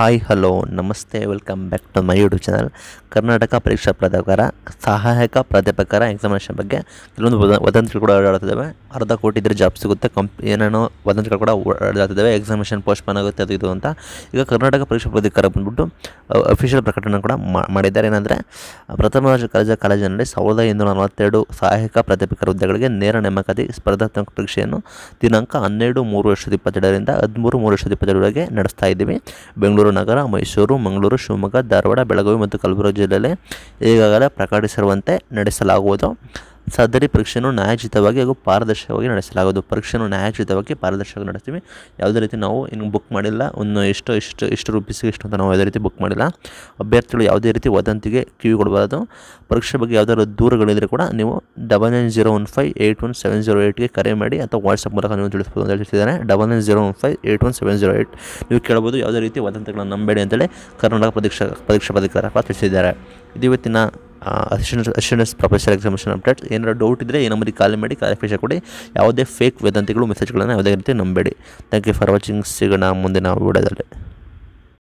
hi hello ನಮಸ್ತೆ welcome back to my YouTube channel Karnataka ಪರೀಕ್ಷಾ ಪ್ರಾಧ್ಯಾಪಕರ ಸಹಾಯಕ ಪ್ರಾಧ್ಯಾಪಕರ ಎಕ್ಸಾಮಿನೇಷನ್ ಬಗ್ಗೆ ಕೆಲವೊಂದು ವದಂತಿಗಳು ಕೂಡ ಓಡಾಡುತ್ತಿದ್ದಾವೆ ಅರ್ಧ ಕೋಟಿ ಇದ್ರೆ ಜಾಬ್ ಸಿಗುತ್ತೆ ಕಂಪ್ ಏನೇನೋ ವದಂತಿಗಳು ಕೂಡ ಓಡಾಡ್ತಿದ್ದಾವೆ ಎಕ್ಸಾಮಿನೇಷನ್ ಪೋಸ್ಟ್ಪೋನ್ ಆಗುತ್ತೆ ಅದು ಇದು ಅಂತ ಈಗ ಕರ್ನಾಟಕ ಪರೀಕ್ಷಾ ಪ್ರಾಧಿಕಾರ ಬಂದ್ಬಿಟ್ಟು ಅಫಿಷಿಯಲ್ ಪ್ರಕಟಣೆ ಕೂಡ ಮಾಡಿದ್ದಾರೆ ಏನಂದರೆ ಪ್ರಥಮ ವರ್ಷ ಕಾಲೇಜ ಕಾಲೇಜಿನಲ್ಲಿ ಸಾವಿರದ ಇನ್ನೂರ ನಲವತ್ತೆರಡು ಸಹಾಯಕ ಪ್ರಾಧ್ಯಾಪಕರ ಹುದ್ದೆಗಳಿಗೆ ನೇರ ನೇಮಕಾತಿ ಸ್ಪರ್ಧಾತ್ಮಕ ಪರೀಕ್ಷೆಯನ್ನು ದಿನಾಂಕ ಹನ್ನೆರಡು ಮೂರು ವರ್ಷದ ಇಪ್ಪತ್ತೆರಡರಿಂದ ಹದಿಮೂರು ಮೂರು ವರ್ಷದ ಇಪ್ಪತ್ತೆರಡರವರೆಗೆ ನಡೆಸ್ತಾ ಇದ್ದೀವಿ ಬೆಂಗಳೂರು ನಗರ ಮೈಸೂರು ಮಂಗಳೂರು ಶಿವಮೊಗ್ಗ ಧಾರವಾಡ ಬೆಳಗಾವಿ ಮತ್ತು ಕಲಬುರಗಿ ಜಿಲ್ಲೆಯಲ್ಲಿ ಈಗಾಗಲೇ ಪ್ರಕಟಿಸಿರುವಂತೆ ನಡೆಸಲಾಗುವುದು ಸದರಿ ಪರೀಕ್ಷೆಯನ್ನು ನ್ಯಾಯೋಚಿತವಾಗಿ ಹಾಗೂ ಪಾರದರ್ಶಕವಾಗಿ ನಡೆಸಲಾಗುವುದು ಪರೀಕ್ಷೆಯನ್ನು ನ್ಯಾಯೋಚಿತವಾಗಿ ಪಾರದರ್ಶಕವಾಗಿ ನಡೆಸ್ತೀವಿ ಯಾವುದೇ ರೀತಿ ನಾವು ಇನ್ನು ಬುಕ್ ಮಾಡಿಲ್ಲ ಒಂದು ಎಷ್ಟು ಎಷ್ಟು ಎಷ್ಟು ರೂಪೀಸಿಗೆ ಎಷ್ಟು ಅಂತ ನಾವು ಯಾವುದೇ ರೀತಿ ಬುಕ್ ಮಾಡಿಲ್ಲ ಅಭ್ಯರ್ಥಿಗಳು ಯಾವುದೇ ರೀತಿ ವದಂತಿಗೆ ಕಿವಿ ಕೊಡಬಾರ್ದು ಪರೀಕ್ಷೆ ಬಗ್ಗೆ ಯಾವುದಾದ್ರು ದೂರುಗಳಿದ್ರೆ ಕೂಡ ನೀವು double nine zero one five eight one seven zero ಏಯ್ಟ್ಗೆ ಕರೆ ಮಾಡಿ ಅಥವಾ ವಾಟ್ಸಪ್ ಮೂಲಕ ನೀವು ತಿಳಿಸ್ಬೋದು ಅಂತ ಹೇಳ್ತಿದ್ದಾರೆ double nine zero one five eight one seven zero eight ನೀವು ಕೇಳ್ಬೋದು ಯಾವುದೇ ರೀತಿ ವದಂತಿಗಳನ್ನು ನಂಬೇಡಿ ಅಂತೇಳಿ ಕರ್ನಾಟಕ ಪರೀಕ್ಷಾ ಪರೀಕ್ಷಾ ಪ್ರಾಧಿಕಾರ ತಿಳಿಸಿದ್ದಾರೆ ಇದು ಇವತ್ತಿನ assistant assistants professor examination updates ಏನಾದರೂ ಡೌಟ್ ಇದ್ದರೆ ಈ ನಂಬರಿಗೆ ಕಾಲ್ ಮಾಡಿ ಕ್ಲಾರಿಫಿಕೇಶನ್ ಕೊಡಿ ಯಾವುದೇ ಫೇಕ್ ವೇದಂತಿಗಳು ಮೆಸೇಜ್ಗಳನ್ನು ಯಾವುದೇ ರೀತಿ ನಂಬೇಡಿ ಥ್ಯಾಂಕ್ ಯು ಫಾರ್ ವಾಚಿಂಗ್ ಸಿಗೋಣ ನಾವು ವಿಡಿಯೋದಲ್ಲಿ